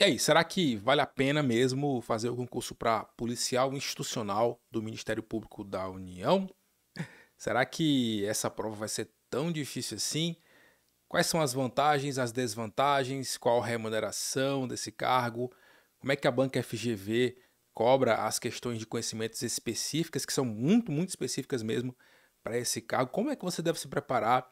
E aí, será que vale a pena mesmo fazer o concurso para policial institucional do Ministério Público da União? Será que essa prova vai ser tão difícil assim? Quais são as vantagens, as desvantagens? Qual a remuneração desse cargo? Como é que a banca FGV cobra as questões de conhecimentos específicas, que são muito, muito específicas mesmo para esse cargo? Como é que você deve se preparar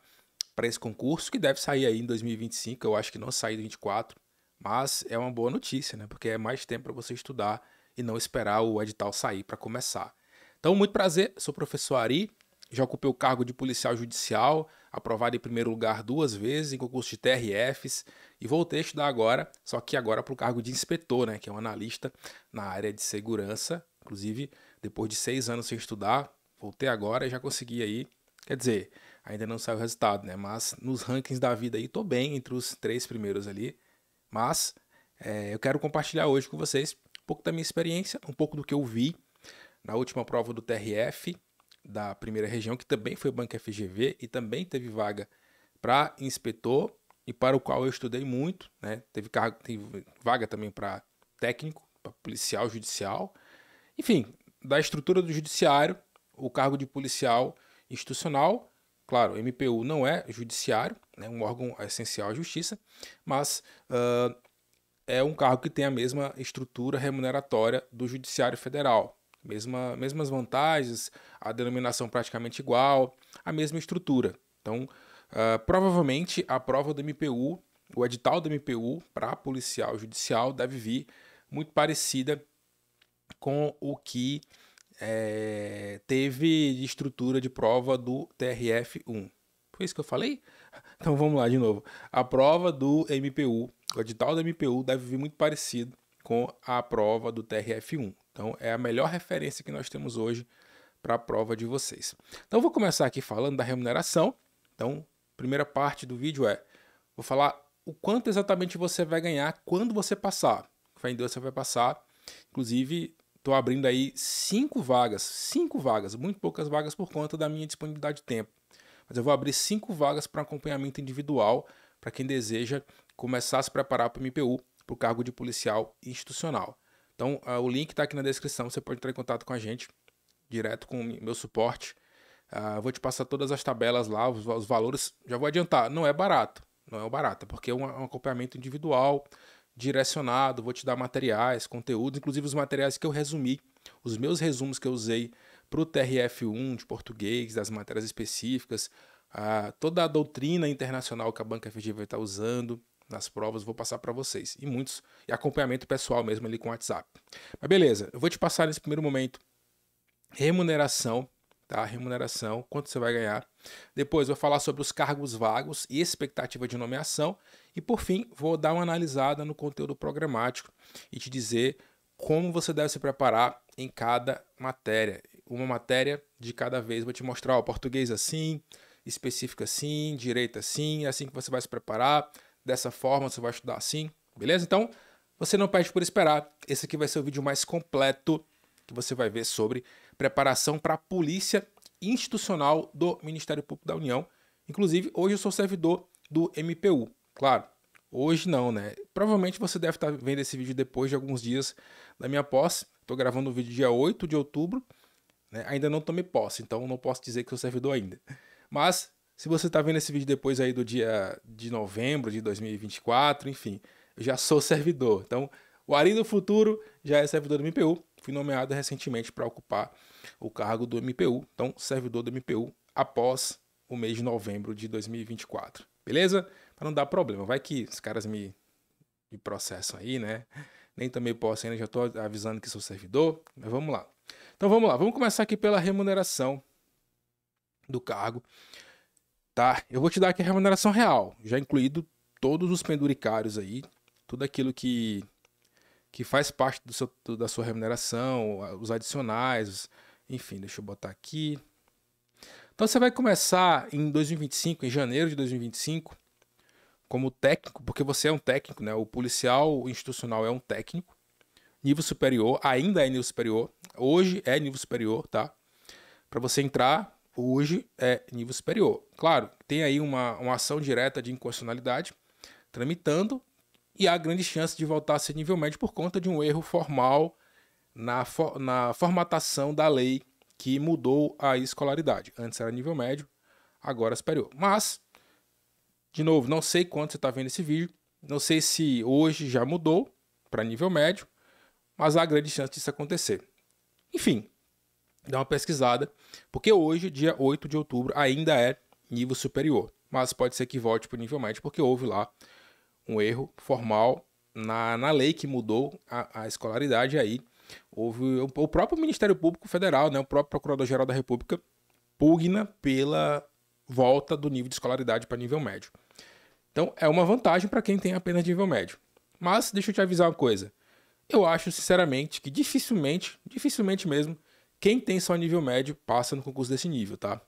para esse concurso que deve sair aí em 2025? Eu acho que não sair em 2024 mas é uma boa notícia, né? Porque é mais tempo para você estudar e não esperar o edital sair para começar. Então, muito prazer, sou o professor Ari, já ocupei o cargo de policial judicial, aprovado em primeiro lugar duas vezes em concurso de TRFs e voltei a estudar agora, só que agora para o cargo de inspetor, né, que é um analista na área de segurança. Inclusive, depois de seis anos sem estudar, voltei agora e já consegui aí. Quer dizer, ainda não saiu o resultado, né? Mas nos rankings da vida aí, tô bem entre os três primeiros ali. Mas é, eu quero compartilhar hoje com vocês um pouco da minha experiência, um pouco do que eu vi na última prova do TRF da primeira região, que também foi banca FGV e também teve vaga para inspetor e para o qual eu estudei muito, né? Teve, teve vaga também para técnico, para policial, judicial. Enfim, da estrutura do judiciário, o cargo de policial institucional Claro, o MPU não é judiciário, é né, um órgão essencial à justiça, mas uh, é um cargo que tem a mesma estrutura remuneratória do Judiciário Federal. Mesma, mesmas vantagens, a denominação praticamente igual, a mesma estrutura. Então, uh, provavelmente a prova do MPU, o edital do MPU para policial judicial deve vir muito parecida com o que é, teve estrutura de prova do TRF1. Foi isso que eu falei? Então vamos lá de novo. A prova do MPU, o edital do MPU deve vir muito parecido com a prova do TRF1. Então é a melhor referência que nós temos hoje para a prova de vocês. Então vou começar aqui falando da remuneração. Então, primeira parte do vídeo é vou falar o quanto exatamente você vai ganhar quando você passar. Fé em Deus você vai passar. Inclusive, Estou abrindo aí cinco vagas, cinco vagas, muito poucas vagas por conta da minha disponibilidade de tempo. Mas eu vou abrir cinco vagas para acompanhamento individual para quem deseja começar a se preparar para o MPU, para o cargo de policial institucional. Então, uh, o link está aqui na descrição, você pode entrar em contato com a gente, direto com o meu suporte. Uh, vou te passar todas as tabelas lá, os, os, valores. Já vou adiantar, não é barato. Não é barato, é porque é um, é um acompanhamento individual, direcionado, vou te dar materiais, conteúdos, inclusive os materiais que eu resumi, os meus resumos que eu usei para o TRF1 de português, das matérias específicas, a, toda a doutrina internacional que a Banca FG vai estar tá usando nas provas, vou passar para vocês. E muitos, e acompanhamento pessoal mesmo ali com o WhatsApp. Mas beleza, eu vou te passar nesse primeiro momento remuneração, tá? Remuneração, quanto você vai ganhar. Depois vou falar sobre os cargos vagos e expectativa de nomeação. E por fim, vou dar uma analisada no conteúdo programático e te dizer como você deve se preparar em cada matéria. Uma matéria de cada vez, vou te mostrar o português assim, específico assim, direito assim, é assim que você vai se preparar, dessa forma você vai estudar assim, beleza? Então, você não perde por esperar. Esse aqui vai ser o vídeo mais completo que você vai ver sobre preparação para a polícia institucional do Ministério Público da União. Inclusive, hoje eu sou servidor do MPU. Claro, hoje não, né? Provavelmente você deve estar tá vendo esse vídeo depois de alguns dias da minha posse. Estou gravando o vídeo dia 8 de outubro, né? ainda não tomei posse, então não posso dizer que sou servidor ainda. Mas, se você está vendo esse vídeo depois aí do dia de novembro de 2024, enfim, eu já sou servidor. Então, o Ari do Futuro já é servidor do MPU, fui nomeado recentemente para ocupar o cargo do MPU, então servidor do MPU após o mês de novembro de 2024. Beleza? para não dar problema. Vai que os caras me, me processam aí, né? Nem também posso ainda, já estou avisando que sou servidor, mas vamos lá. Então vamos lá, vamos começar aqui pela remuneração do cargo. Tá? Eu vou te dar aqui a remuneração real, já incluído todos os penduricários aí, tudo aquilo que que faz parte do seu, da sua remuneração, os adicionais, enfim, deixa eu botar aqui. Então você vai começar em 2025, em janeiro de 2025, como técnico, porque você é um técnico, né? O policial institucional é um técnico, nível superior, ainda é nível superior, hoje é nível superior, tá? Para você entrar, hoje é nível superior. Claro, tem aí uma, uma ação direta de inconstitucionalidade tramitando e há grande chance de voltar a ser nível médio por conta de um erro formal na, for, na formatação da lei que mudou a escolaridade. Antes era nível médio, agora é superior. Mas de novo, não sei quando você está vendo esse vídeo, não sei se hoje já mudou para nível médio, mas há grande chance disso acontecer. Enfim, dá uma pesquisada, porque hoje, dia 8 de outubro, ainda é nível superior, mas pode ser que volte para o nível médio, porque houve lá um erro formal na, na lei que mudou a, a escolaridade aí. Houve o, o próprio Ministério Público Federal, né, o próprio Procurador-Geral da República, pugna pela volta do nível de escolaridade para nível médio. Então, é uma vantagem para quem tem apenas nível médio. Mas deixa eu te avisar uma coisa. Eu acho, sinceramente, que dificilmente, dificilmente mesmo, quem tem só nível médio passa no concurso desse nível, tá?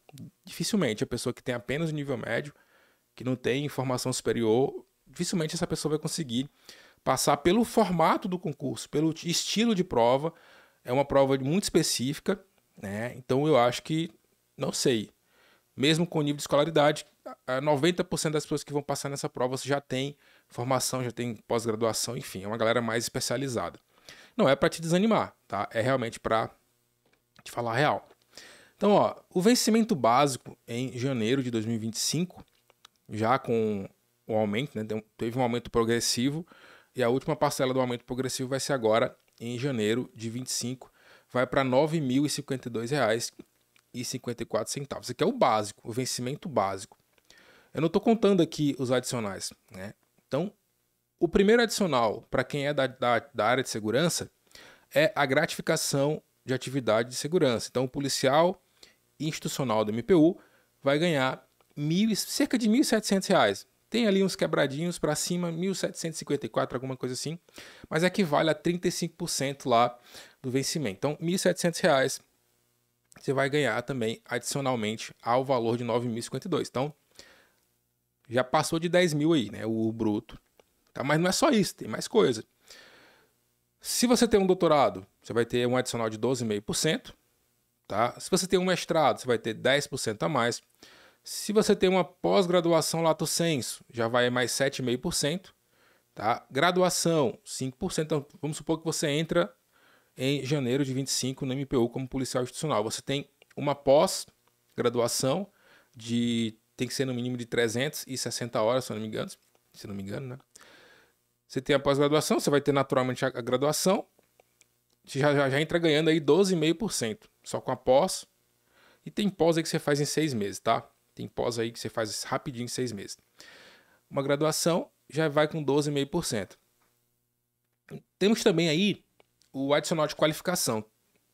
Dificilmente a pessoa que tem apenas nível médio, que não tem formação superior, dificilmente essa pessoa vai conseguir passar pelo formato do concurso, pelo estilo de prova. É uma prova muito específica, né? Então eu acho que, não sei, mesmo com o nível de escolaridade, 90% das pessoas que vão passar nessa prova já tem formação, já tem pós-graduação, enfim, é uma galera mais especializada. Não é para te desanimar, tá? É realmente para te falar a real. Então, ó, o vencimento básico em janeiro de 2025, já com o aumento, né, teve um aumento progressivo, e a última parcela do aumento progressivo vai ser agora em janeiro de 25, vai para R$ 9.052, 1,54. Isso aqui é o básico, o vencimento básico. Eu não estou contando aqui os adicionais. Né? Então, o primeiro adicional, para quem é da, da, da área de segurança, é a gratificação de atividade de segurança. Então, o policial institucional do MPU vai ganhar mil, cerca de R$ 1.700. Tem ali uns quebradinhos para cima, 1.754, alguma coisa assim, mas equivale é a 35% lá do vencimento. Então, R$ 1.700 você vai ganhar também adicionalmente ao valor de 9.052. Então, já passou de 10 mil aí, né? O bruto. Tá? Mas não é só isso, tem mais coisa. Se você tem um doutorado, você vai ter um adicional de 12,5%. Tá? Se você tem um mestrado, você vai ter 10% a mais. Se você tem uma pós-graduação lato senso, já vai mais 7,5%. Tá? Graduação, 5%. Então, vamos supor que você entra em janeiro de 25 no MPU como policial institucional. Você tem uma pós-graduação de tem que ser no mínimo de 360 horas, se não me engano, se não me engano, né? Você tem a pós-graduação, você vai ter naturalmente a graduação, você já, já, já entra ganhando aí 12,5%, só com a pós. E tem pós aí que você faz em seis meses, tá? Tem pós aí que você faz rapidinho em seis meses. Uma graduação já vai com 12,5%. Temos também aí o adicional de qualificação.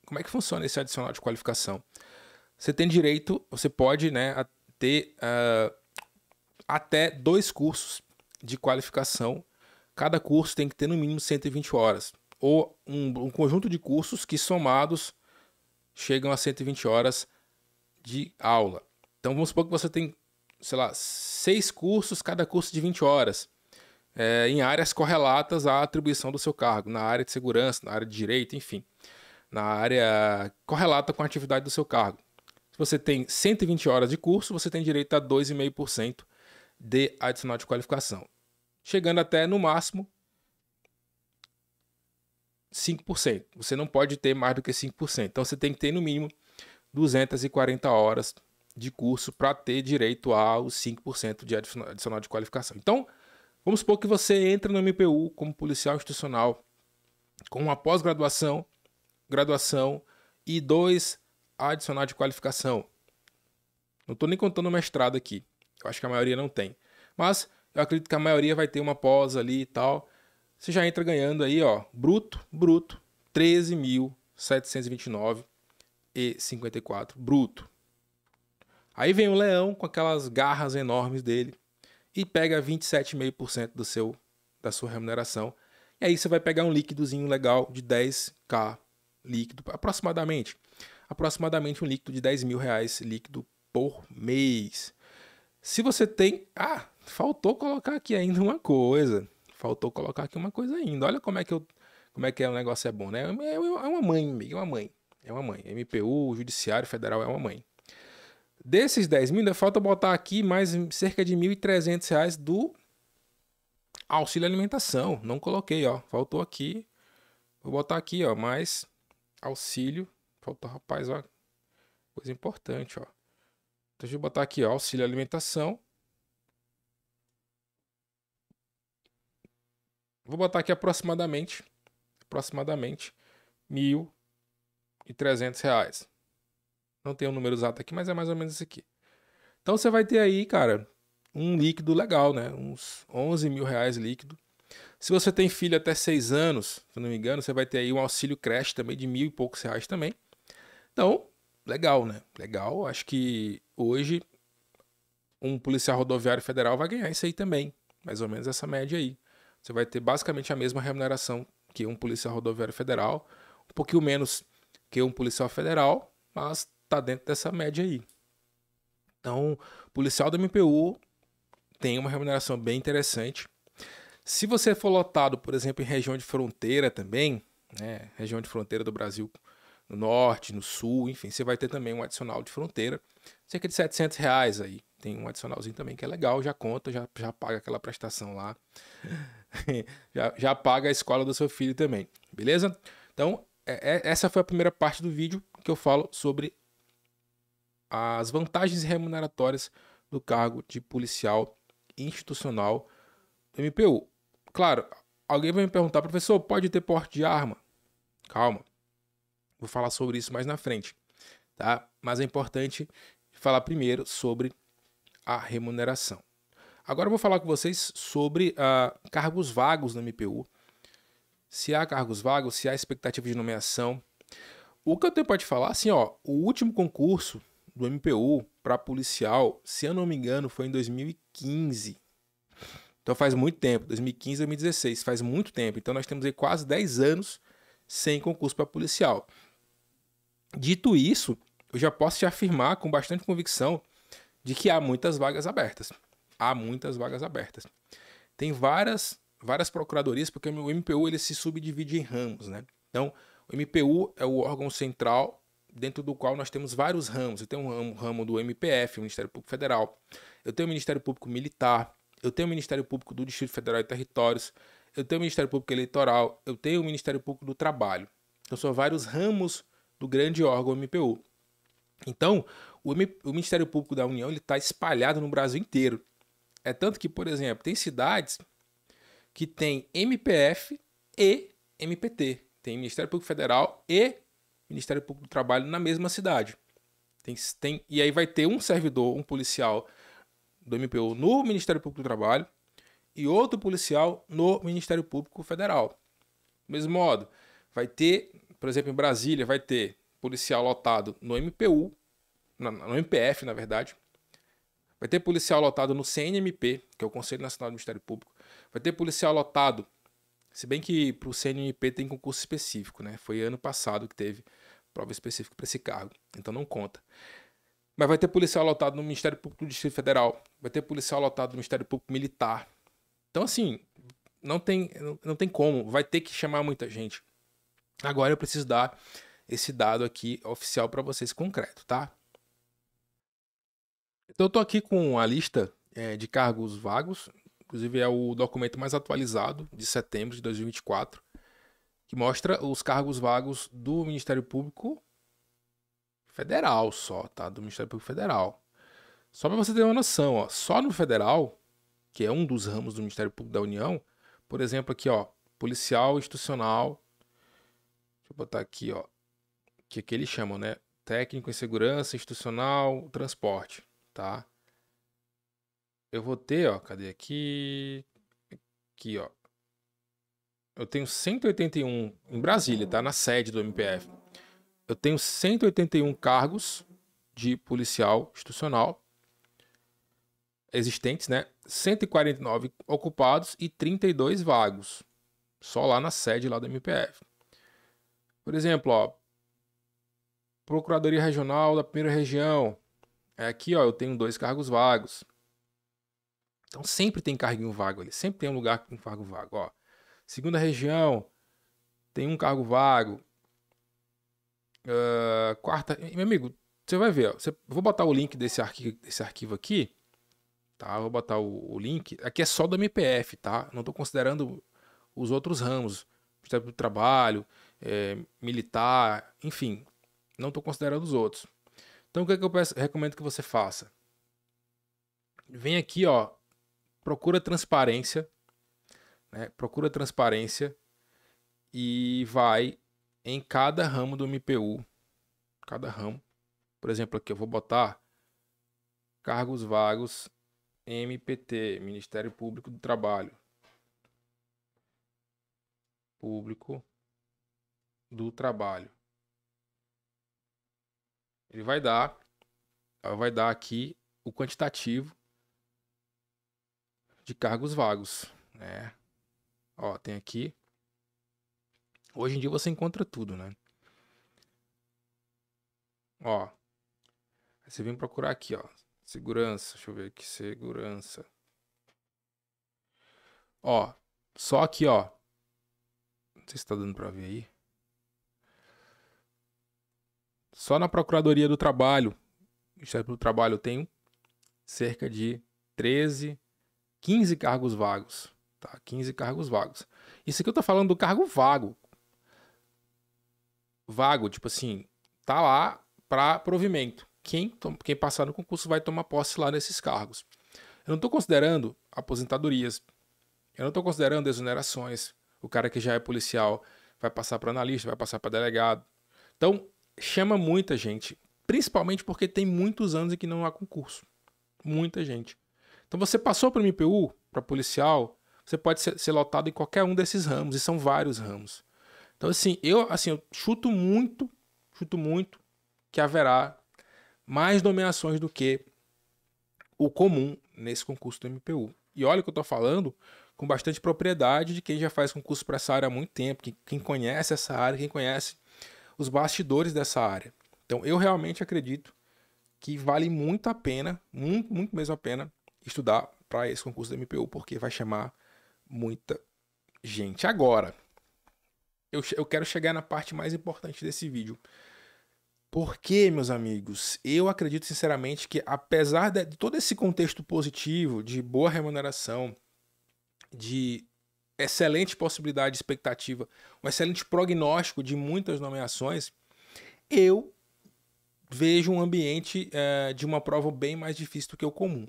Como é que funciona esse adicional de qualificação? Você tem direito, você pode né, ter uh, até dois cursos de qualificação. Cada curso tem que ter no mínimo 120 horas. Ou um, um conjunto de cursos que somados chegam a 120 horas de aula. Então vamos supor que você tem, sei lá, seis cursos, cada curso de 20 horas é, em áreas correlatas à atribuição do seu cargo, na área de segurança, na área de direito, enfim, na área correlata com a atividade do seu cargo. Se você tem 120 horas de curso, você tem direito a 2,5% de adicional de qualificação, chegando até, no máximo, 5%. Você não pode ter mais do que 5%. Então você tem que ter no mínimo 240 horas de curso para ter direito aos 5% de adicional de qualificação. Então, Vamos supor que você entra no MPU como policial institucional com uma pós-graduação, graduação e dois adicionais de qualificação. Não estou nem contando mestrado aqui. Eu acho que a maioria não tem. Mas eu acredito que a maioria vai ter uma pós ali e tal. Você já entra ganhando aí, ó, bruto, bruto, 13.729 e 54 bruto. Aí vem o leão com aquelas garras enormes dele e pega 27,5% do seu da sua remuneração. E aí você vai pegar um líquidozinho legal de 10k líquido, aproximadamente. Aproximadamente um líquido de 10 mil reais líquido por mês. Se você tem. Ah, faltou colocar aqui ainda uma coisa. Faltou colocar aqui uma coisa ainda. Olha como é que eu. Como é que é, o negócio é bom, né? É, é uma mãe, é uma mãe. É uma mãe. MPU, Judiciário Federal é uma mãe. Desses 10 mil, ainda falta botar aqui mais cerca de 1.300 reais do auxílio alimentação. Não coloquei, ó. Faltou aqui. Vou botar aqui, ó. Mais auxílio. Faltou, rapaz, ó. Coisa importante, ó. Então, deixa eu botar aqui, ó. Auxílio alimentação. Vou botar aqui aproximadamente. Aproximadamente. R$ 1.300. Não tem o um número exato aqui, mas é mais ou menos esse aqui. Então você vai ter aí, cara, um líquido legal, né? Uns 11 mil reais líquido. Se você tem filho até 6 anos, se não me engano, você vai ter aí um auxílio creche também de mil e poucos reais também. Então, legal, né? Legal. Acho que hoje um policial rodoviário federal vai ganhar isso aí também. Mais ou menos essa média aí. Você vai ter basicamente a mesma remuneração que um policial rodoviário federal, um pouquinho menos que um policial federal, mas tá dentro dessa média aí. Então, policial do MPU tem uma remuneração bem interessante. Se você for lotado, por exemplo, em região de fronteira também, né, região de fronteira do Brasil, no norte, no sul, enfim, você vai ter também um adicional de fronteira, cerca de 700 reais aí. Tem um adicionalzinho também que é legal, já conta, já, já paga aquela prestação lá, já, já paga a escola do seu filho também, beleza? Então, é, é, essa foi a primeira parte do vídeo que eu falo sobre as vantagens remuneratórias do cargo de policial institucional do MPU. Claro, alguém vai me perguntar, professor, pode ter porte de arma? Calma, vou falar sobre isso mais na frente, tá? Mas é importante falar primeiro sobre a remuneração. Agora eu vou falar com vocês sobre uh, cargos vagos no MPU. Se há cargos vagos, se há expectativa de nomeação. O que eu tenho para te falar, assim, ó, o último concurso do MPU para policial, se eu não me engano, foi em 2015. Então faz muito tempo, 2015, 2016, faz muito tempo. Então nós temos aí quase 10 anos sem concurso para policial. Dito isso, eu já posso te afirmar com bastante convicção de que há muitas vagas abertas. Há muitas vagas abertas. Tem várias várias procuradorias, porque o MPU ele se subdivide em ramos, né? Então, o MPU é o órgão central dentro do qual nós temos vários ramos. Eu tenho um ramo, do MPF, o Ministério Público Federal. Eu tenho o Ministério Público Militar. Eu tenho o Ministério Público do Distrito Federal e Territórios. Eu tenho o Ministério Público Eleitoral. Eu tenho o Ministério Público do Trabalho. Então são vários ramos do grande órgão MPU. Então, o, M o Ministério Público da União está espalhado no Brasil inteiro. É tanto que, por exemplo, tem cidades que tem MPF e MPT. Tem Ministério Público Federal e Ministério Público do Trabalho na mesma cidade. Tem, tem, e aí vai ter um servidor, um policial do MPU no Ministério Público do Trabalho e outro policial no Ministério Público Federal. Do mesmo modo, vai ter, por exemplo, em Brasília, vai ter policial lotado no MPU, no, no MPF, na verdade. Vai ter policial lotado no CNMP, que é o Conselho Nacional do Ministério Público. Vai ter policial lotado, se bem que para o CNMP tem concurso específico, né? Foi ano passado que teve prova específica para esse cargo, então não conta. Mas vai ter policial lotado no Ministério Público do Distrito Federal, vai ter policial lotado no Ministério Público Militar. Então, assim, não tem, não tem como, vai ter que chamar muita gente. Agora eu preciso dar esse dado aqui oficial para vocês concreto, tá? Então eu tô aqui com a lista é, de cargos vagos, inclusive é o documento mais atualizado de setembro de 2024 que mostra os cargos vagos do Ministério Público Federal só, tá? Do Ministério Público Federal. Só para você ter uma noção, ó, só no federal, que é um dos ramos do Ministério Público da União, por exemplo, aqui, ó, policial institucional. Deixa eu botar aqui, ó, que que eles chamam, né? Técnico em segurança institucional, transporte, tá? Eu vou ter, ó, cadê aqui? Aqui, ó, eu tenho 181 em Brasília, tá? Na sede do MPF. Eu tenho 181 cargos de policial institucional existentes, né? 149 ocupados e 32 vagos. Só lá na sede lá do MPF. Por exemplo, ó, Procuradoria Regional da Primeira Região. É aqui, ó, eu tenho dois cargos vagos. Então sempre tem carguinho vago ali, sempre tem um lugar com cargo vago, ó. Segunda região, tem um cargo vago. Uh, quarta. Meu amigo, você vai ver. Ó, você, vou botar o link desse arquivo, desse arquivo aqui. Tá? Vou botar o, o link. Aqui é só do MPF, tá? Não estou considerando os outros ramos. Ministério do Trabalho, é, militar, enfim. Não estou considerando os outros. Então o que, é que eu peço, recomendo que você faça? Vem aqui, ó. Procura transparência né? procura transparência e vai em cada ramo do MPU, cada ramo. Por exemplo, aqui eu vou botar cargos vagos MPT, Ministério Público do Trabalho. Público do Trabalho. Ele vai dar vai dar aqui o quantitativo de cargos vagos, né? Ó, tem aqui. Hoje em dia você encontra tudo, né? Ó. Você vem procurar aqui, ó. Segurança, deixa eu ver aqui, segurança. Ó, só aqui, ó. Não sei se tá dando para ver aí. Só na Procuradoria do Trabalho, Ministério do Trabalho, tem cerca de 13, 15 cargos vagos. Tá, 15 cargos vagos. Isso aqui eu tô falando do cargo vago. Vago, tipo assim, tá lá para provimento. Quem, quem passar no concurso vai tomar posse lá nesses cargos. Eu não estou considerando aposentadorias. Eu não estou considerando exonerações. O cara que já é policial vai passar para analista, vai passar para delegado. Então, chama muita gente. Principalmente porque tem muitos anos em que não há concurso. Muita gente. Então, você passou para o MPU, para policial, você pode ser, ser lotado em qualquer um desses ramos, e são vários ramos. Então, assim, eu, assim, eu chuto muito, chuto muito que haverá mais nomeações do que o comum nesse concurso do MPU. E olha o que eu estou falando com bastante propriedade de quem já faz concurso para essa área há muito tempo, quem, quem conhece essa área, quem conhece os bastidores dessa área. Então, eu realmente acredito que vale muito a pena, muito, muito mesmo a pena, estudar para esse concurso do MPU, porque vai chamar muita gente. Agora, eu, eu quero chegar na parte mais importante desse vídeo. Porque, meus amigos, eu acredito sinceramente que, apesar de todo esse contexto positivo, de boa remuneração, de excelente possibilidade de expectativa, um excelente prognóstico de muitas nomeações, eu vejo um ambiente é, de uma prova bem mais difícil do que o comum.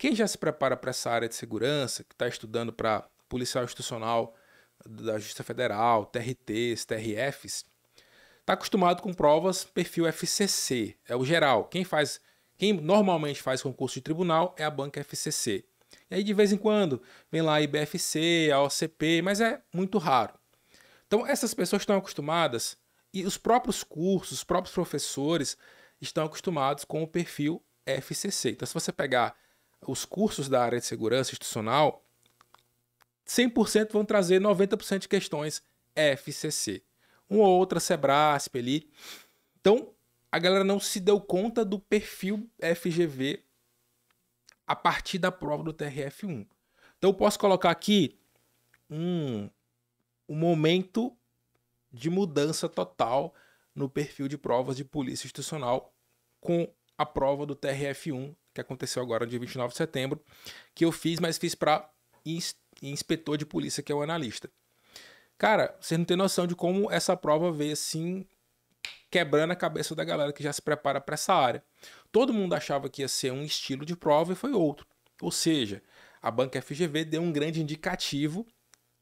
Quem já se prepara para essa área de segurança, que está estudando para policial institucional da Justiça Federal, TRTs, TRFs, está acostumado com provas perfil FCC, é o geral. Quem faz, quem normalmente faz concurso de tribunal é a banca FCC. E aí de vez em quando vem lá a IBFC, a OCP, mas é muito raro. Então essas pessoas estão acostumadas e os próprios cursos, os próprios professores estão acostumados com o perfil FCC. Então se você pegar os cursos da área de segurança institucional, 100% vão trazer 90% de questões FCC. Uma ou outra, Sebrasp ali. Então, a galera não se deu conta do perfil FGV a partir da prova do TRF1. Então, eu posso colocar aqui um, um momento de mudança total no perfil de provas de polícia institucional com a prova do TRF1 que aconteceu agora no dia 29 de setembro, que eu fiz, mas fiz para inspetor de polícia, que é o analista. Cara, você não tem noção de como essa prova veio assim quebrando a cabeça da galera que já se prepara para essa área. Todo mundo achava que ia ser um estilo de prova e foi outro. Ou seja, a banca FGV deu um grande indicativo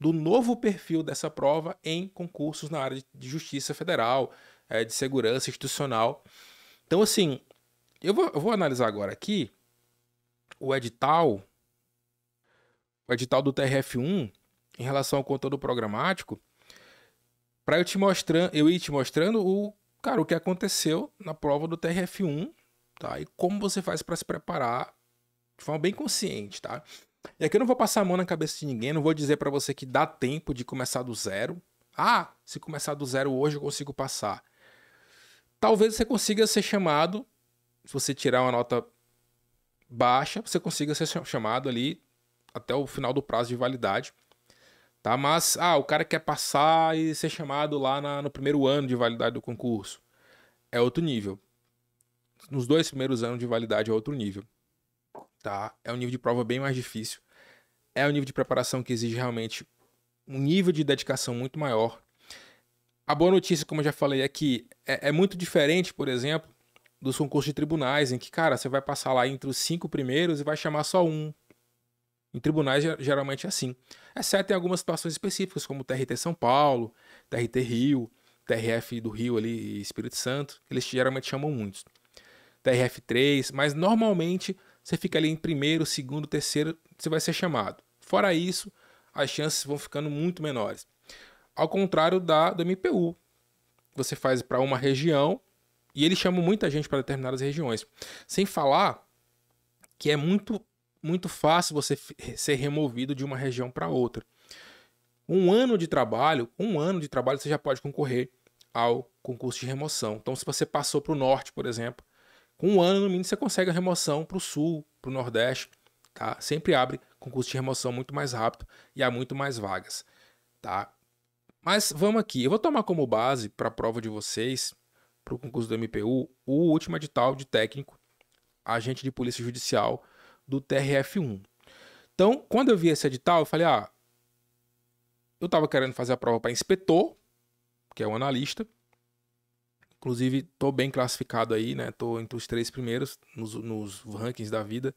do novo perfil dessa prova em concursos na área de justiça federal, eh, de segurança institucional. Então, assim, eu vou, eu vou analisar agora aqui o edital, o edital do TRF1 em relação ao conteúdo programático, para eu te mostrando, eu ir te mostrando o cara o que aconteceu na prova do TRF1, tá? E como você faz para se preparar de forma bem consciente, tá? E aqui eu não vou passar a mão na cabeça de ninguém, não vou dizer para você que dá tempo de começar do zero. Ah, se começar do zero hoje eu consigo passar. Talvez você consiga ser chamado se você tirar uma nota baixa, você consiga ser chamado ali até o final do prazo de validade. Tá? Mas, ah, o cara quer passar e ser chamado lá na, no primeiro ano de validade do concurso. É outro nível. Nos dois primeiros anos de validade é outro nível. Tá? É um nível de prova bem mais difícil. É um nível de preparação que exige realmente um nível de dedicação muito maior. A boa notícia, como eu já falei, é que é, é muito diferente, por exemplo, dos concursos de tribunais, em que, cara, você vai passar lá entre os cinco primeiros e vai chamar só um. Em tribunais, geralmente é assim. Exceto em algumas situações específicas, como o TRT São Paulo, TRT Rio, TRF do Rio ali, Espírito Santo, eles geralmente chamam muitos. TRF 3, mas normalmente você fica ali em primeiro, segundo, terceiro, você vai ser chamado. Fora isso, as chances vão ficando muito menores. Ao contrário da do MPU. Você faz para uma região, e ele chama muita gente para determinadas regiões. Sem falar que é muito, muito fácil você ser removido de uma região para outra. Um ano de trabalho, um ano de trabalho você já pode concorrer ao concurso de remoção. Então, se você passou para o norte, por exemplo, com um ano no mínimo você consegue a remoção para o sul, para o nordeste, tá? Sempre abre concurso de remoção muito mais rápido e há muito mais vagas, tá? Mas vamos aqui, eu vou tomar como base para a prova de vocês para o concurso do MPU, o último edital de técnico, agente de polícia judicial do TRF1. Então, quando eu vi esse edital, eu falei: ah, eu estava querendo fazer a prova para inspetor, que é o analista. Inclusive, estou bem classificado aí, né? Estou entre os três primeiros nos, nos rankings da vida,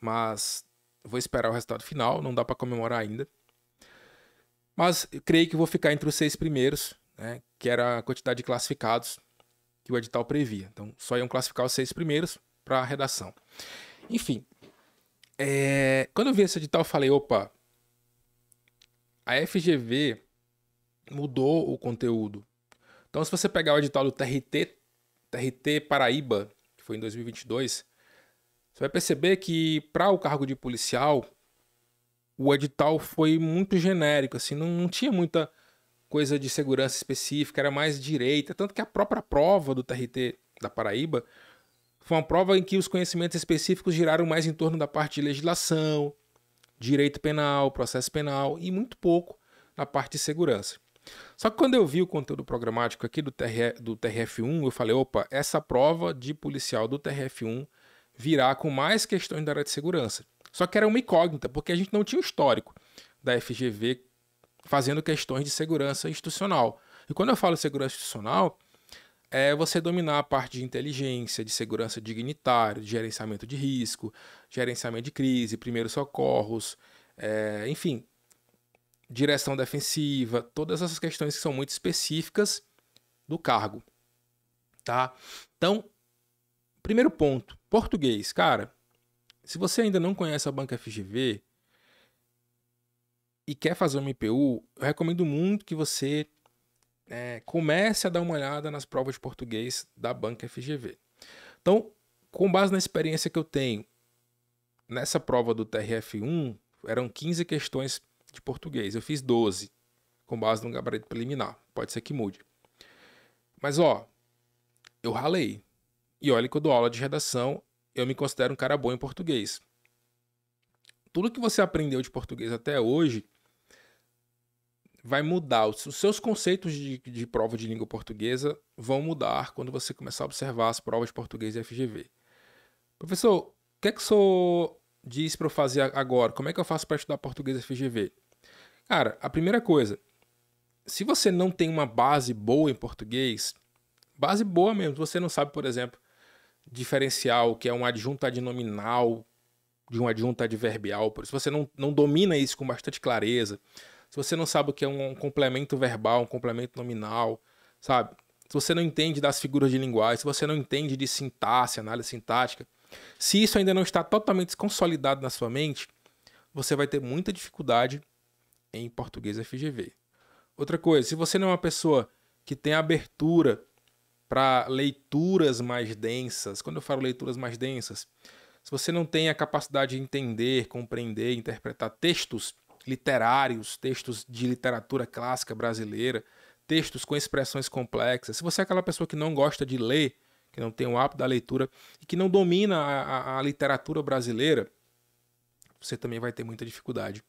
mas vou esperar o resultado final, não dá para comemorar ainda. Mas creio que vou ficar entre os seis primeiros, né? Que era a quantidade de classificados que o edital previa. Então, só iam classificar os seis primeiros para a redação. Enfim, é, quando eu vi esse edital, eu falei: opa, a FGV mudou o conteúdo. Então, se você pegar o edital do TRT, TRT Paraíba, que foi em 2022, você vai perceber que para o cargo de policial, o edital foi muito genérico, assim, não, não tinha muita coisa de segurança específica, era mais direita. Tanto que a própria prova do TRT da Paraíba foi uma prova em que os conhecimentos específicos giraram mais em torno da parte de legislação, direito penal, processo penal e muito pouco na parte de segurança. Só que quando eu vi o conteúdo programático aqui do, TR, do TRF1, eu falei: opa, essa prova de policial do TRF1 virá com mais questões da área de segurança. Só que era uma incógnita, porque a gente não tinha um histórico da FGV fazendo questões de segurança institucional. E quando eu falo segurança institucional, é você dominar a parte de inteligência, de segurança dignitária, de gerenciamento de risco, gerenciamento de crise, primeiros socorros, é, enfim, direção defensiva, todas essas questões que são muito específicas do cargo, tá? Então, primeiro ponto, português, cara, se você ainda não conhece a Banca FGV, e quer fazer uma IPU, eu recomendo muito que você é, comece a dar uma olhada nas provas de português da Banca FGV. Então, com base na experiência que eu tenho, nessa prova do TRF1, eram 15 questões de português. Eu fiz 12, com base no gabarito preliminar. Pode ser que mude. Mas, ó, eu ralei. E olha que eu dou aula de redação, eu me considero um cara bom em português tudo que você aprendeu de português até hoje vai mudar. Os seus conceitos de, de prova de língua portuguesa vão mudar quando você começar a observar as provas de português e FGV. Professor, o que é que o senhor diz para eu fazer agora? Como é que eu faço para estudar português e FGV? Cara, a primeira coisa, se você não tem uma base boa em português, base boa mesmo, você não sabe, por exemplo, diferencial, que é um adjunto adnominal, de um adjunto adverbial, por se você não, não domina isso com bastante clareza, se você não sabe o que é um, um complemento verbal, um complemento nominal, sabe? Se você não entende das figuras de linguagem, se você não entende de sintaxe, análise sintática, se isso ainda não está totalmente consolidado na sua mente, você vai ter muita dificuldade em português FGV. Outra coisa, se você não é uma pessoa que tem abertura para leituras mais densas, quando eu falo leituras mais densas, se você não tem a capacidade de entender, compreender, interpretar textos literários, textos de literatura clássica brasileira, textos com expressões complexas, se você é aquela pessoa que não gosta de ler, que não tem o hábito da leitura e que não domina a, a, a literatura brasileira, você também vai ter muita dificuldade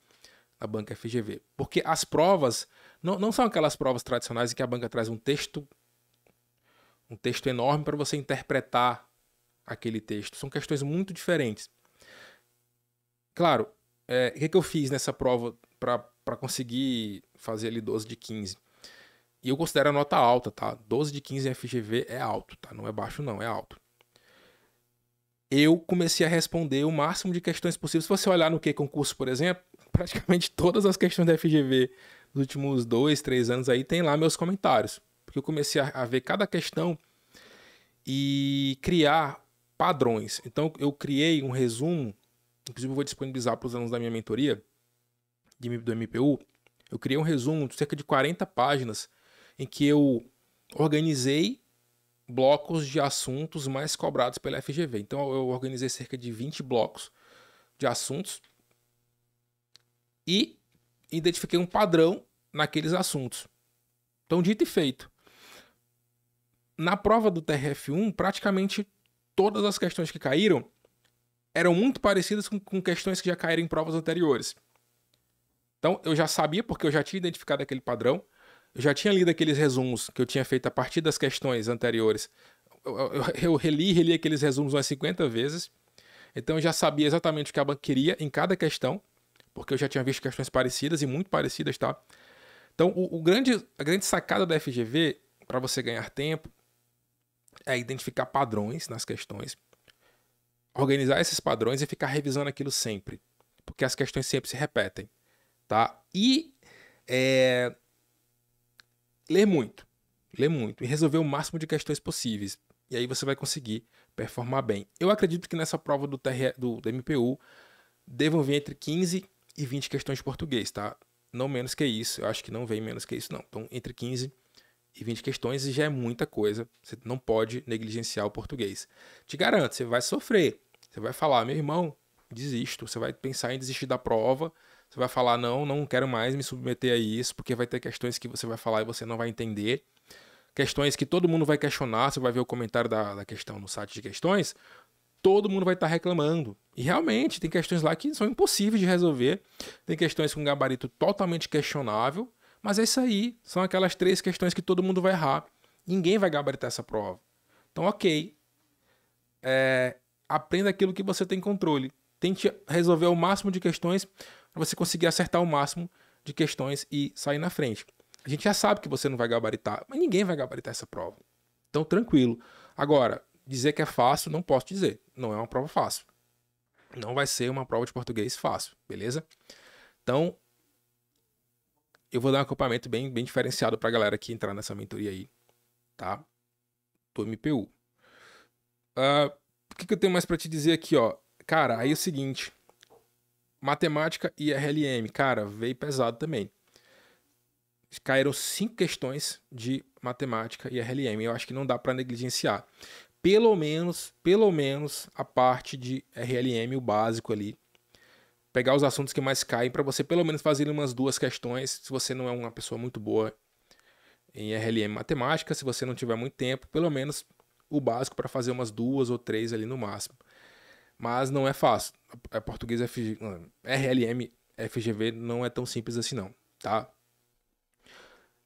na banca FGV. Porque as provas não, não são aquelas provas tradicionais em que a banca traz um texto um texto enorme para você interpretar aquele texto. São questões muito diferentes. Claro, é, o que, é que eu fiz nessa prova para conseguir fazer ali 12 de 15? E eu considero a nota alta, tá? 12 de 15 em FGV é alto, tá? Não é baixo, não, é alto. Eu comecei a responder o máximo de questões possíveis. Se você olhar no que concurso, por exemplo, praticamente todas as questões da FGV dos últimos dois, três anos aí tem lá meus comentários. Porque eu comecei a ver cada questão e criar padrões. Então eu criei um resumo, inclusive eu vou disponibilizar para os alunos da minha mentoria de, do MPU. Eu criei um resumo de cerca de 40 páginas em que eu organizei blocos de assuntos mais cobrados pela FGV. Então eu organizei cerca de 20 blocos de assuntos e identifiquei um padrão naqueles assuntos. Então, dito e feito. Na prova do TRF1, praticamente todas as questões que caíram eram muito parecidas com, com questões que já caíram em provas anteriores. Então, eu já sabia, porque eu já tinha identificado aquele padrão, eu já tinha lido aqueles resumos que eu tinha feito a partir das questões anteriores. Eu, eu, eu reli e reli aqueles resumos umas 50 vezes. Então eu já sabia exatamente o que a banca queria em cada questão, porque eu já tinha visto questões parecidas e muito parecidas, tá? Então o, o grande, a grande sacada da FGV, para você ganhar tempo, é identificar padrões nas questões, organizar esses padrões e ficar revisando aquilo sempre, porque as questões sempre se repetem, tá? E é, ler muito, ler muito e resolver o máximo de questões possíveis. E aí você vai conseguir performar bem. Eu acredito que nessa prova do, do, do MPU devam vir entre 15 e 20 questões de português, tá? Não menos que isso. Eu acho que não vem menos que isso, não. Então, entre 15 e 20 questões e já é muita coisa. Você não pode negligenciar o português. Te garanto, você vai sofrer. Você vai falar, meu irmão, desisto. Você vai pensar em desistir da prova. Você vai falar, não, não quero mais me submeter a isso, porque vai ter questões que você vai falar e você não vai entender. Questões que todo mundo vai questionar. Você vai ver o comentário da, da questão no site de questões. Todo mundo vai estar tá reclamando. E realmente, tem questões lá que são impossíveis de resolver. Tem questões com gabarito totalmente questionável mas é isso aí, são aquelas três questões que todo mundo vai errar. Ninguém vai gabaritar essa prova. Então, ok. É, aprenda aquilo que você tem controle. Tente resolver o máximo de questões para você conseguir acertar o máximo de questões e sair na frente. A gente já sabe que você não vai gabaritar, mas ninguém vai gabaritar essa prova. Então, tranquilo. Agora, dizer que é fácil, não posso dizer. Não é uma prova fácil. Não vai ser uma prova de português fácil, beleza? Então, eu vou dar um acompanhamento bem, bem diferenciado a galera que entrar nessa mentoria aí, tá? Do MPU. Uh, ah, o que, que eu tenho mais para te dizer aqui, ó? Cara, aí é o seguinte. Matemática e RLM, cara, veio pesado também. Caíram cinco questões de matemática e RLM. Eu acho que não dá para negligenciar. Pelo menos, pelo menos a parte de RLM, o básico ali, pegar os assuntos que mais caem para você pelo menos fazer umas duas questões, se você não é uma pessoa muito boa em RLM matemática, se você não tiver muito tempo, pelo menos o básico para fazer umas duas ou três ali no máximo. Mas não é fácil. A é, é português FG... Hum, RLM FGV não é tão simples assim não, tá?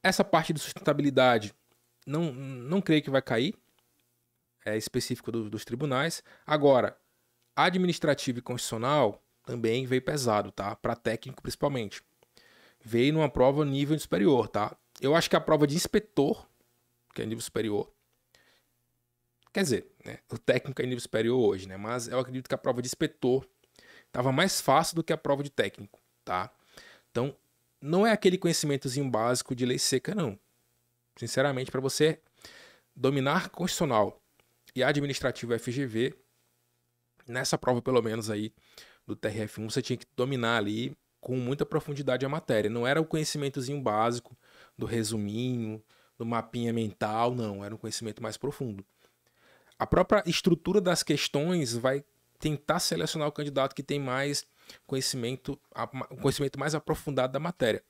Essa parte de sustentabilidade não, não creio que vai cair. É específico do, dos tribunais. Agora, administrativo e constitucional, também veio pesado, tá? Para técnico principalmente. Veio numa prova nível superior, tá? Eu acho que a prova de inspetor, que é nível superior, quer dizer, né, o técnico é nível superior hoje, né? Mas eu acredito que a prova de inspetor estava mais fácil do que a prova de técnico, tá? Então, não é aquele conhecimentozinho básico de lei seca, não. Sinceramente, para você dominar constitucional e administrativo FGV, nessa prova pelo menos aí, do TRF1, você tinha que dominar ali com muita profundidade a matéria. Não era o conhecimentozinho básico do resuminho, do mapinha mental, não. Era um conhecimento mais profundo. A própria estrutura das questões vai tentar selecionar o candidato que tem mais conhecimento, um conhecimento mais aprofundado da matéria.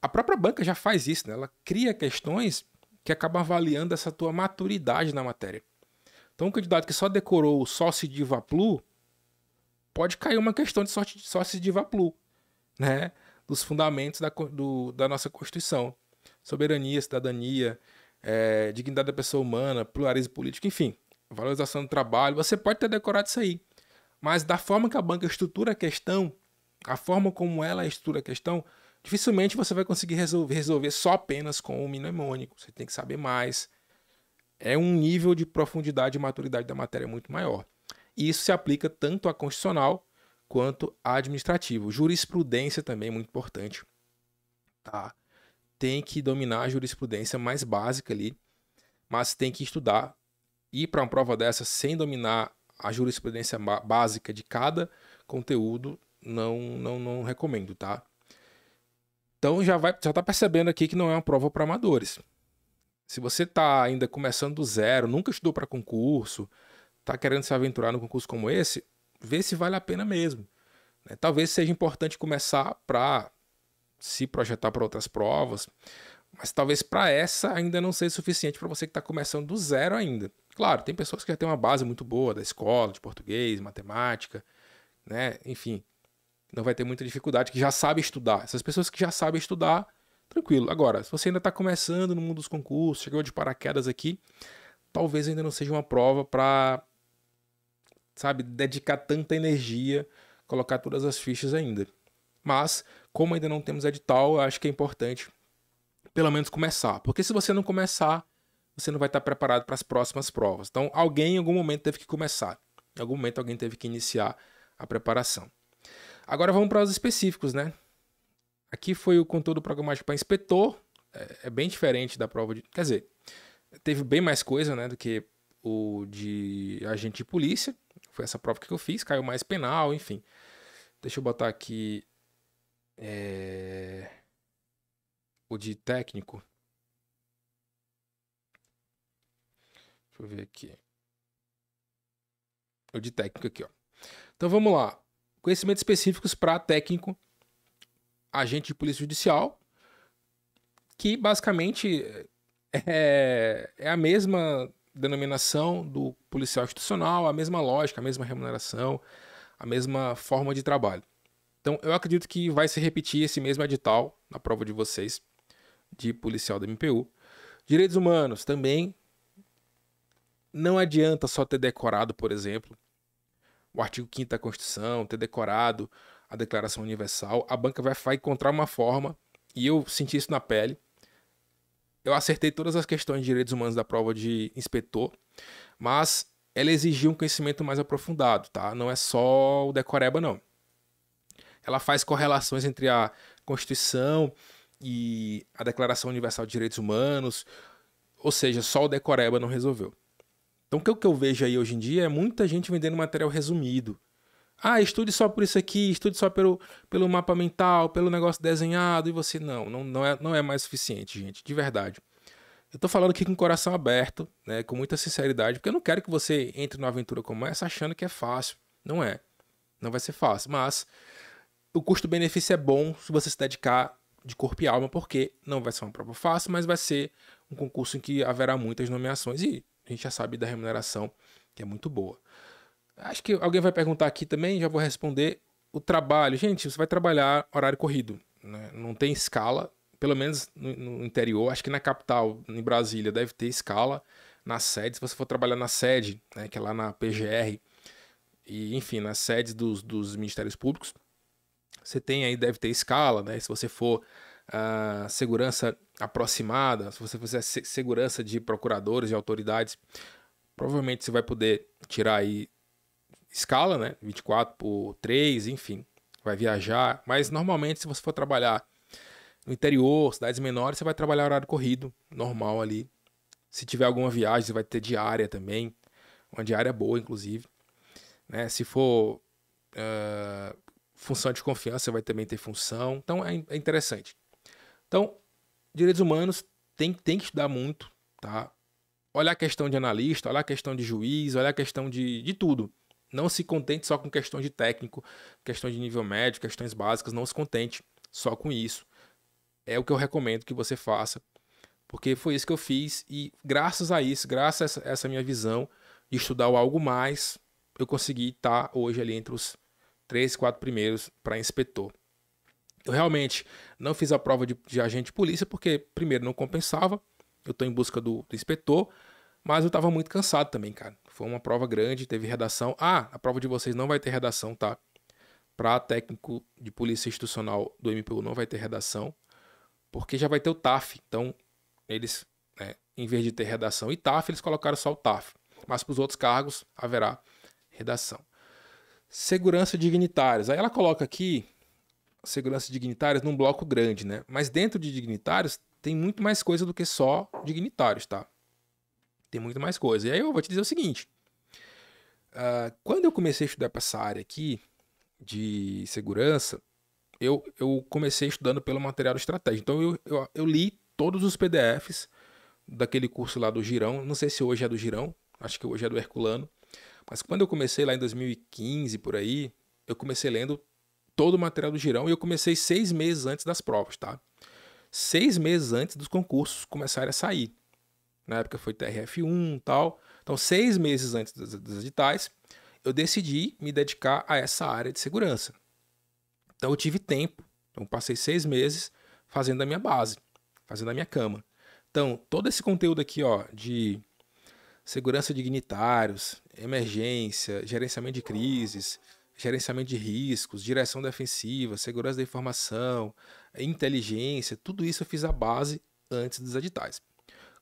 A própria banca já faz isso, né? ela cria questões que acabam avaliando essa tua maturidade na matéria. Então, um candidato que só decorou o sócio de Vaplu, pode cair uma questão de sorte de sócio de Vaplu, né? Dos fundamentos da, do, da nossa Constituição. Soberania, cidadania, é, dignidade da pessoa humana, pluralismo político, enfim, valorização do trabalho. Você pode ter decorado isso aí. Mas da forma que a banca estrutura a questão, a forma como ela estrutura a questão, dificilmente você vai conseguir resolver, resolver só apenas com o mnemônico. Você tem que saber mais. É um nível de profundidade e maturidade da matéria muito maior. E isso se aplica tanto a constitucional quanto a administrativo Jurisprudência também é muito importante. Tá? Tem que dominar a jurisprudência mais básica ali, mas tem que estudar. Ir para uma prova dessa sem dominar a jurisprudência básica de cada conteúdo, não, não, não recomendo, tá? Então já vai, já tá percebendo aqui que não é uma prova para amadores. Se você está ainda começando do zero, nunca estudou para concurso, está querendo se aventurar num concurso como esse, vê se vale a pena mesmo. Né? Talvez seja importante começar para se projetar para outras provas, mas talvez para essa ainda não seja suficiente para você que está começando do zero ainda. Claro, tem pessoas que já têm uma base muito boa da escola, de português, matemática, né? Enfim, não vai ter muita dificuldade, que já sabe estudar. Essas pessoas que já sabem estudar, tranquilo. Agora, se você ainda está começando no mundo dos concursos, chegou de paraquedas aqui, talvez ainda não seja uma prova para sabe, dedicar tanta energia, colocar todas as fichas ainda. Mas, como ainda não temos edital, eu acho que é importante pelo menos começar. Porque se você não começar, você não vai estar preparado para as próximas provas. Então, alguém em algum momento teve que começar. Em algum momento alguém teve que iniciar a preparação. Agora vamos para os específicos, né? Aqui foi o conteúdo programático para inspetor. É, é, bem diferente da prova de. Quer dizer, teve bem mais coisa né, do que o de agente de polícia. Foi essa prova que eu fiz, caiu mais penal, enfim. Deixa eu botar aqui. É... O de técnico. Deixa eu ver aqui. O de técnico aqui, ó. Então vamos lá. Conhecimentos específicos para técnico, agente de polícia judicial, que basicamente eh, é, é a mesma denominação do policial institucional, a mesma lógica, a mesma remuneração, a mesma forma de trabalho. Então, eu acredito que vai se repetir esse mesmo edital na prova de vocês de policial da MPU. Direitos humanos também não adianta só ter decorado, por exemplo, o artigo 5 da Constituição, ter decorado a Declaração Universal. A banca vai, vai encontrar uma forma, e eu senti isso na pele, eu acertei todas as questões de direitos humanos da prova de inspetor, mas ela exigia um conhecimento mais aprofundado, tá? Não é só o decoreba, não. Ela faz correlações entre a Constituição e a Declaração Universal de Direitos Humanos, ou seja, só o decoreba não resolveu. Então, o que eu vejo aí hoje em dia é muita gente vendendo material resumido, ah, estude só por isso aqui, estude só pelo, pelo mapa mental, pelo negócio desenhado, e você. Não, não, não, é, não é mais suficiente, gente, de verdade. Eu tô falando aqui com o coração aberto, né, com muita sinceridade, porque eu não quero que você entre numa aventura como essa achando que é fácil. Não é. Não vai ser fácil, mas o custo-benefício é bom se você se dedicar de corpo e alma, porque não vai ser uma prova fácil, mas vai ser um concurso em que haverá muitas nomeações e a gente já sabe da remuneração que é muito boa. Acho que alguém vai perguntar aqui também, já vou responder. O trabalho, gente, você vai trabalhar horário corrido, né? não tem escala, pelo menos no, no, interior, acho que na capital, em Brasília, deve ter escala na sede. Se você for trabalhar na sede, né, que é lá na PGR, e enfim, nas sedes dos, dos ministérios públicos, você tem aí, deve ter escala, né? Se você for Uh, segurança aproximada, se você fizer segurança de procuradores e autoridades, provavelmente você vai poder tirar aí escala, né? 24 por 3, enfim, vai viajar. Mas normalmente, se você for trabalhar no interior, cidades menores, você vai trabalhar horário corrido, normal ali. Se tiver alguma viagem, você vai ter diária também, uma diária boa, inclusive. Né? Se for uh, função de confiança, você vai também ter função. Então, é, é interessante. Então, direitos humanos tem, tem que estudar muito, tá? Olhar a questão de analista, olhar a questão de juiz, olhar a questão de, de tudo. Não se contente só com questão de técnico, questão de nível médio, questões básicas, não se contente só com isso. É o que eu recomendo que você faça, porque foi isso que eu fiz e graças a isso, graças a essa, essa minha visão de estudar o algo mais, eu consegui estar tá hoje ali entre os três, quatro primeiros para inspetor. Eu realmente não fiz a prova de, de agente de polícia porque, primeiro, não compensava, eu estou em busca do, do inspetor, mas eu tava muito cansado também, cara. Foi uma prova grande, teve redação. Ah, a prova de vocês não vai ter redação, tá? Pra técnico de polícia institucional do MPU não vai ter redação, porque já vai ter o TAF. Então, eles, né, em vez de ter redação e TAF, eles colocaram só o TAF. Mas para os outros cargos haverá redação. Segurança dignitários. Aí ela coloca aqui segurança dignitários num bloco grande, né? Mas dentro de dignitários tem muito mais coisa do que só dignitários, tá? Tem muito mais coisa. E aí eu vou te dizer o seguinte. Uh, quando eu comecei a estudar para essa área aqui de segurança, eu, eu comecei estudando pelo material estratégico. Então eu, eu, eu li todos os PDFs daquele curso lá do Girão. Não sei se hoje é do Girão, acho que hoje é do Herculano. Mas quando eu comecei lá em 2015, por aí, eu comecei lendo todo o material do Girão e eu comecei seis meses antes das provas, tá? Seis meses antes dos concursos começarem a sair na época foi TRF1 e tal. Então, seis meses antes das, das editais, eu decidi me dedicar a essa área de segurança. Então, eu tive tempo, então, passei seis meses fazendo a minha base, fazendo a minha cama. Então, todo esse conteúdo aqui, ó, de segurança dignitários, emergência, gerenciamento de crises, gerenciamento de riscos, direção defensiva, segurança da informação, inteligência, tudo isso eu fiz a base antes dos editais.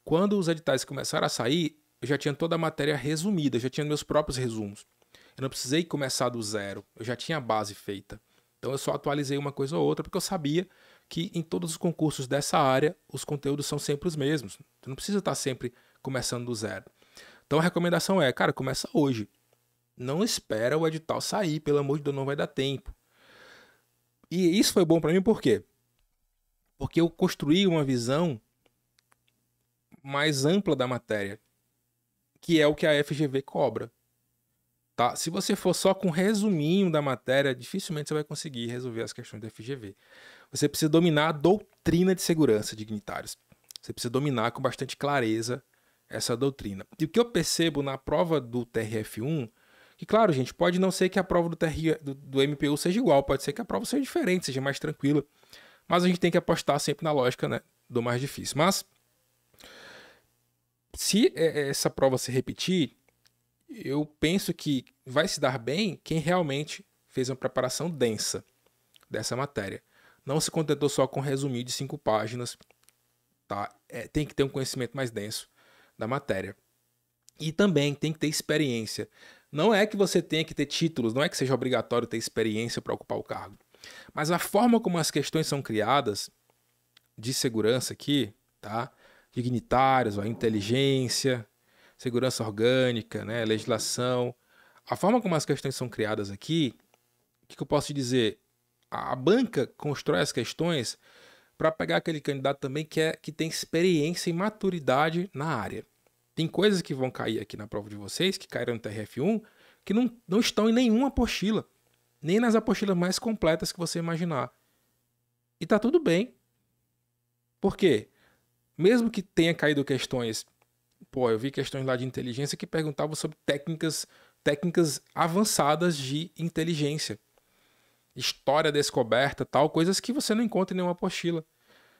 Quando os editais começaram a sair, eu já tinha toda a matéria resumida, eu já tinha meus próprios resumos. Eu não precisei começar do zero, eu já tinha a base feita. Então eu só atualizei uma coisa ou outra, porque eu sabia que em todos os concursos dessa área os conteúdos são sempre os mesmos. Você não precisa estar sempre começando do zero. Então a recomendação é, cara, começa hoje. Não espera o edital sair, pelo amor de Deus, não vai dar tempo. E isso foi bom para mim por quê? Porque eu construí uma visão mais ampla da matéria, que é o que a FGV cobra. Tá? Se você for só com um resuminho da matéria, dificilmente você vai conseguir resolver as questões da FGV. Você precisa dominar a doutrina de segurança dignitários. Você precisa dominar com bastante clareza essa doutrina. E o que eu percebo na prova do TRF1, que claro, gente, pode não ser que a prova do, TR, do, do MPU seja igual, pode ser que a prova seja diferente, seja mais tranquila, mas a gente tem que apostar sempre na lógica né, do mais difícil. Mas se é, é, essa prova se repetir, eu penso que vai se dar bem quem realmente fez uma preparação densa dessa matéria. Não se contentou só com resumir de cinco páginas, tá? É, tem que ter um conhecimento mais denso da matéria. E também tem que ter experiência. Não é que você tenha que ter títulos, não é que seja obrigatório ter experiência para ocupar o cargo. Mas a forma como as questões são criadas de segurança aqui, tá? dignitários, ó, inteligência, segurança orgânica, né, legislação. A forma como as questões são criadas aqui, o que, que eu posso te dizer? A, a banca constrói as questões para pegar aquele candidato também que, é, que tem experiência e maturidade na área. Tem coisas que vão cair aqui na prova de vocês, que caíram no TRF1, que não, não estão em nenhuma apostila, nem nas apostilas mais completas que você imaginar. E tá tudo bem. Por quê? mesmo que tenha caído questões, pô, eu vi questões lá de inteligência que perguntavam sobre técnicas, técnicas avançadas de inteligência, história descoberta, tal, coisas que você não encontra em nenhuma apostila.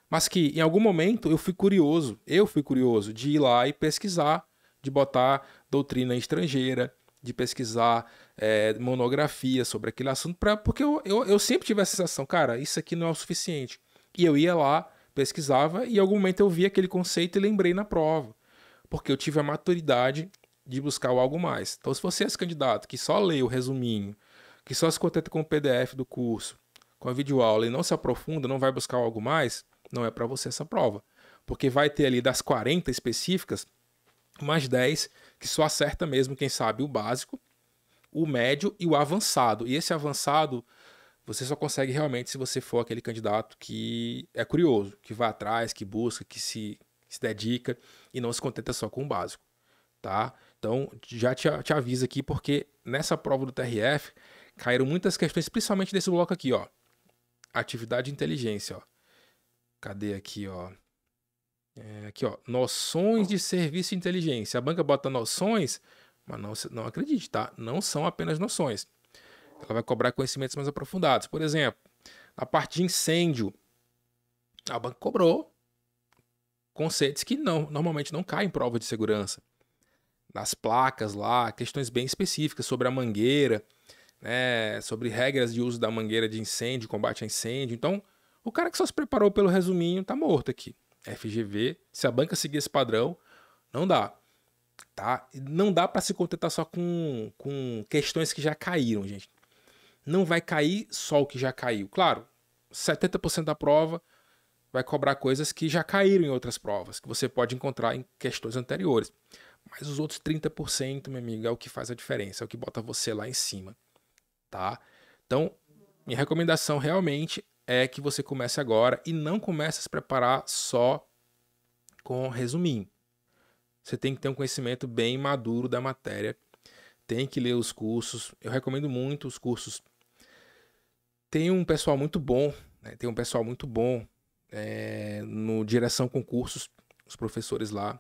Mas que em algum momento eu fui curioso, eu fui curioso de ir lá e pesquisar, de botar doutrina estrangeira, de pesquisar é, monografia sobre aquele assunto, pra, porque eu, eu, eu sempre tive a sensação, cara, isso aqui não é o suficiente. E eu ia lá pesquisava e em algum momento eu vi aquele conceito e lembrei na prova, porque eu tive a maturidade de buscar algo mais. Então, se você é esse candidato que só lê o resuminho, que só se contenta com o PDF do curso, com a videoaula e não se aprofunda, não vai buscar algo mais, não é para você essa prova. Porque vai ter ali das 40 específicas, mais 10 que só acerta mesmo, quem sabe, o básico, o médio e o avançado. E esse avançado você só consegue realmente se você for aquele candidato que é curioso, que vai atrás, que busca, que se, que se dedica e não se contenta só com o básico, tá? Então, já te, te aviso aqui porque nessa prova do TRF caíram muitas questões, principalmente desse bloco aqui, ó. Atividade e inteligência, ó. Cadê aqui, ó? É, aqui, ó. Noções de serviço de inteligência. A banca bota noções, mas não, não acredite, tá? Não são apenas noções. Ela vai cobrar conhecimentos mais aprofundados. Por exemplo, na parte de incêndio, a banca cobrou conceitos que não, normalmente não caem em prova de segurança. Nas placas lá, questões bem específicas sobre a mangueira, né, sobre regras de uso da mangueira de incêndio, combate a incêndio. Então, o cara que só se preparou pelo resuminho tá morto aqui. FGV, se a banca seguir esse padrão, não dá. Tá? Não dá para se contentar só com, com questões que já caíram, gente não vai cair só o que já caiu. Claro, 70% da prova vai cobrar coisas que já caíram em outras provas, que você pode encontrar em questões anteriores. Mas os outros 30%, meu amigo, é o que faz a diferença, é o que bota você lá em cima, tá? Então, minha recomendação realmente é que você comece agora e não comece a se preparar só com resuminho. Você tem que ter um conhecimento bem maduro da matéria, tem que ler os cursos. Eu recomendo muito os cursos tem um pessoal muito bom, né? tem um pessoal muito bom é, no direção concursos, os professores lá.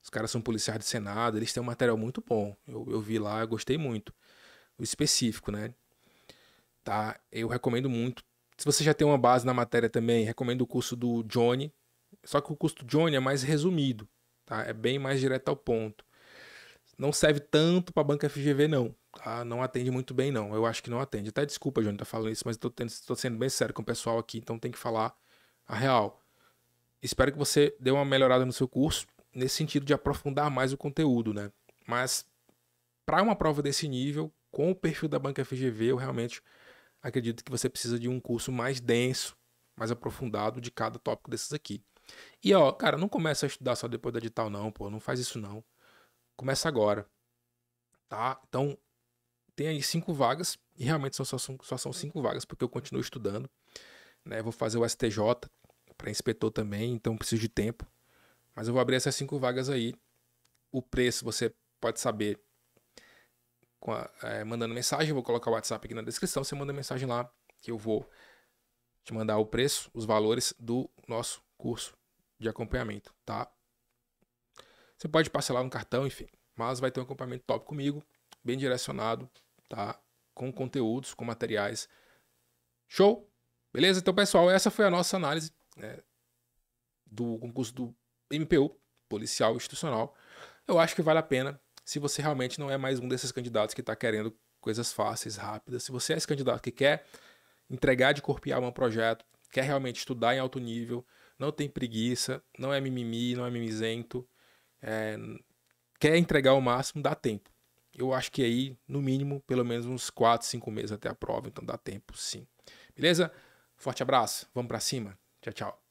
Os caras são policiais do Senado, eles têm um material muito bom. Eu, eu vi lá, eu gostei muito. O específico, né? Tá? Eu recomendo muito. Se você já tem uma base na matéria também, recomendo o curso do Johnny. Só que o curso do Johnny é mais resumido, tá? É bem mais direto ao ponto não serve tanto para banca FGV, não. Ah, não atende muito bem, não. Eu acho que não atende. Até desculpa, Júnior, tá falando isso, mas eu estou sendo bem sério com o pessoal aqui, então tem que falar a real. Espero que você dê uma melhorada no seu curso, nesse sentido de aprofundar mais o conteúdo, né? Mas para uma prova desse nível, com o perfil da banca FGV, eu realmente acredito que você precisa de um curso mais denso, mais aprofundado de cada tópico desses aqui. E ó, cara, não começa a estudar só depois da edital não, pô, não faz isso não começa agora. Tá? Então, tem aí cinco vagas, e realmente só, só, só são cinco vagas, porque eu continuo estudando. Né? Vou fazer o STJ para inspetor também, então preciso de tempo. Mas eu vou abrir essas cinco vagas aí. O preço você pode saber a, é, mandando mensagem. Vou colocar o WhatsApp aqui na descrição. Você manda mensagem lá que eu vou te mandar o preço, os valores do nosso curso de acompanhamento, tá? Você pode parcelar no cartão, enfim. Mas vai ter um acompanhamento top comigo, bem direcionado, tá? Com conteúdos, com materiais. Show? Beleza? Então, pessoal, essa foi a nossa análise né, do concurso do MPU, Policial Institucional. Eu acho que vale a pena se você realmente não é mais um desses candidatos que está querendo coisas fáceis, rápidas. Se você é esse candidato que quer entregar de corpo um projeto, quer realmente estudar em alto nível, não tem preguiça, não é mimimi, não é mimizento, é, quer entregar o máximo, dá tempo. Eu acho que aí, no mínimo, pelo menos uns 4, 5 meses até a prova, então dá tempo sim. Beleza? Forte abraço, vamos para cima. Tchau, tchau.